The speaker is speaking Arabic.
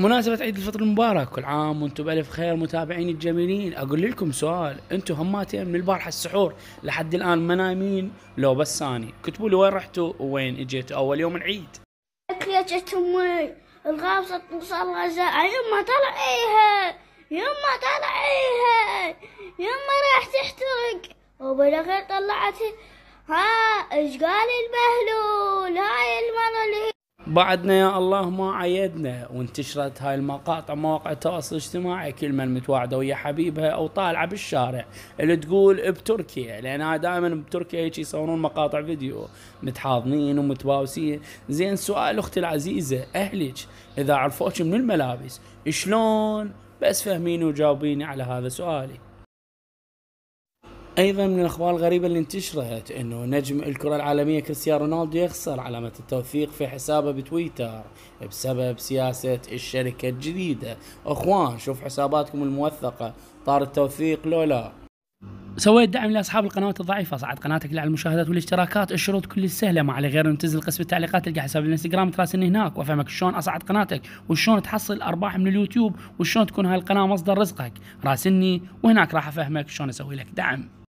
مناسبة عيد الفطر المبارك كل عام وانتم بألف خير متابعيني الجميلين أقول لكم سؤال انتم هماتين من البارحة السحور لحد الآن منامين لو بس أني كتبوا لي وين رحتوا وين اجيتوا أول يوم العيد جت أمي الغاصة وصل يوم ما طلعيها يما طلعيها يما راح تحترق وبالأخير طلعت ها ايش قال البهلو بعدنا يا الله ما عيدنا وانتشرت هاي المقاطع مواقع التواصل الاجتماعي كل من متواعده ويا حبيبها او طالعه بالشارع اللي تقول بتركيا لانها دائما بتركيا هيك يصورون مقاطع فيديو متحاضنين ومتباوسين زين سؤال اختي العزيزه اهلك اذا عرفوك من الملابس شلون بس فهميني وجاوبيني على هذا سؤالي ايضا من الاخبار الغريبه اللي انتشرت انه نجم الكره العالميه كريستيانو رونالدو يخسر علامه التوثيق في حسابه بتويتر بسبب سياسه الشركه الجديده اخوان شوف حساباتكم الموثقه طار التوثيق لولا سويت دعم لاصحاب القنوات الضعيفه صعد قناتك على المشاهدات والاشتراكات الشروط كل سهله ما عليه غير ان تنزل قسم التعليقات تلقى حساب الانستغرام تراسلني هناك وافهمك شلون اصعد قناتك وشلون تحصل ارباح من اليوتيوب وشلون تكون هاي القناه مصدر رزقك راسلني وهناك راح افهمك شلون اسوي لك دعم